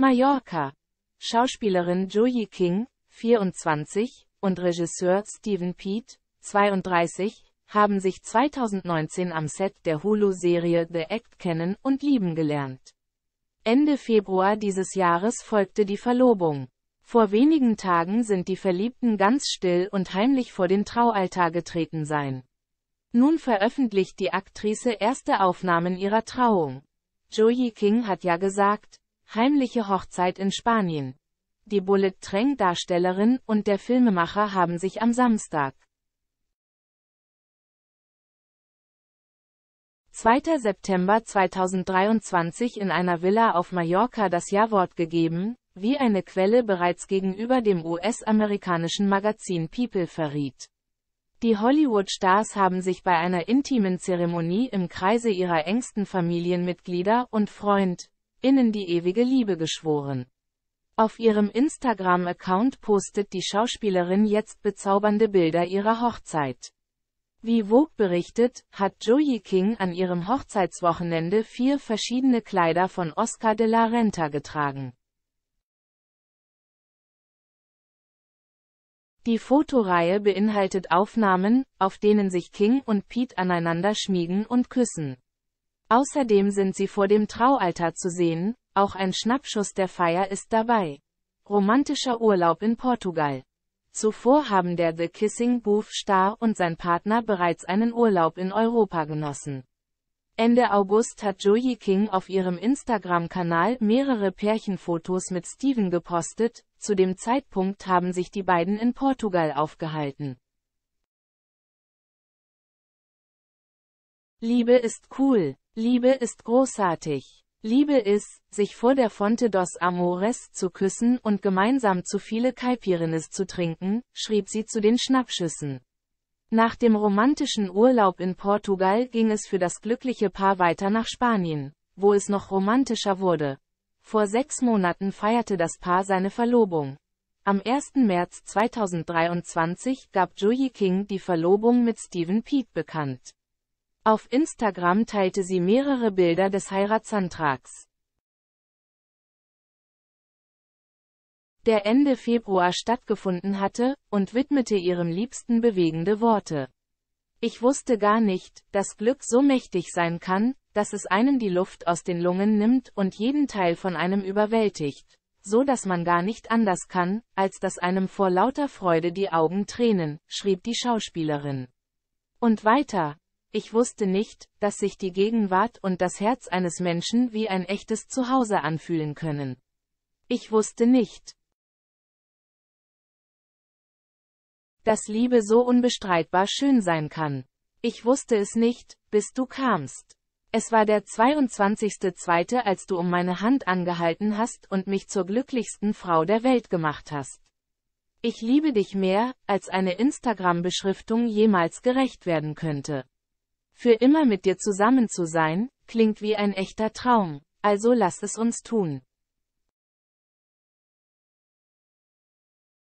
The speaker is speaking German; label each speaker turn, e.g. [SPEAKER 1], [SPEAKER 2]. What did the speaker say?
[SPEAKER 1] Mallorca. Schauspielerin Joey King, 24, und Regisseur Stephen Pete, 32, haben sich 2019 am Set der Hulu-Serie The Act kennen und lieben gelernt. Ende Februar dieses Jahres folgte die Verlobung. Vor wenigen Tagen sind die Verliebten ganz still und heimlich vor den Traualtar getreten sein. Nun veröffentlicht die Aktrice erste Aufnahmen ihrer Trauung. Joey King hat ja gesagt, Heimliche Hochzeit in Spanien. Die Bullet Trank Darstellerin und der Filmemacher haben sich am Samstag, 2. September 2023 in einer Villa auf Mallorca das Ja-Wort gegeben, wie eine Quelle bereits gegenüber dem US-amerikanischen Magazin People verriet. Die Hollywood-Stars haben sich bei einer intimen Zeremonie im Kreise ihrer engsten Familienmitglieder und Freund, innen die ewige Liebe geschworen. Auf ihrem Instagram-Account postet die Schauspielerin jetzt bezaubernde Bilder ihrer Hochzeit. Wie Vogue berichtet, hat Joey King an ihrem Hochzeitswochenende vier verschiedene Kleider von Oscar de la Renta getragen. Die Fotoreihe beinhaltet Aufnahmen, auf denen sich King und Pete aneinander schmiegen und küssen. Außerdem sind sie vor dem Traualtar zu sehen, auch ein Schnappschuss der Feier ist dabei. Romantischer Urlaub in Portugal. Zuvor haben der The Kissing Booth Star und sein Partner bereits einen Urlaub in Europa genossen. Ende August hat Joey King auf ihrem Instagram-Kanal mehrere Pärchenfotos mit Steven gepostet, zu dem Zeitpunkt haben sich die beiden in Portugal aufgehalten. Liebe ist cool. Liebe ist großartig. Liebe ist, sich vor der Fonte dos Amores zu küssen und gemeinsam zu viele Caipirines zu trinken, schrieb sie zu den Schnappschüssen. Nach dem romantischen Urlaub in Portugal ging es für das glückliche Paar weiter nach Spanien, wo es noch romantischer wurde. Vor sechs Monaten feierte das Paar seine Verlobung. Am 1. März 2023 gab Joey King die Verlobung mit Stephen Pete bekannt. Auf Instagram teilte sie mehrere Bilder des Heiratsantrags. der Ende Februar stattgefunden hatte, und widmete ihrem Liebsten bewegende Worte. Ich wusste gar nicht, dass Glück so mächtig sein kann, dass es einen die Luft aus den Lungen nimmt und jeden Teil von einem überwältigt, so dass man gar nicht anders kann, als dass einem vor lauter Freude die Augen tränen, schrieb die Schauspielerin. Und weiter, ich wusste nicht, dass sich die Gegenwart und das Herz eines Menschen wie ein echtes Zuhause anfühlen können. Ich wusste nicht, dass Liebe so unbestreitbar schön sein kann. Ich wusste es nicht, bis du kamst. Es war der 22.02., als du um meine Hand angehalten hast und mich zur glücklichsten Frau der Welt gemacht hast. Ich liebe dich mehr, als eine Instagram-Beschriftung jemals gerecht werden könnte. Für immer mit dir zusammen zu sein, klingt wie ein echter Traum, also lass es uns tun.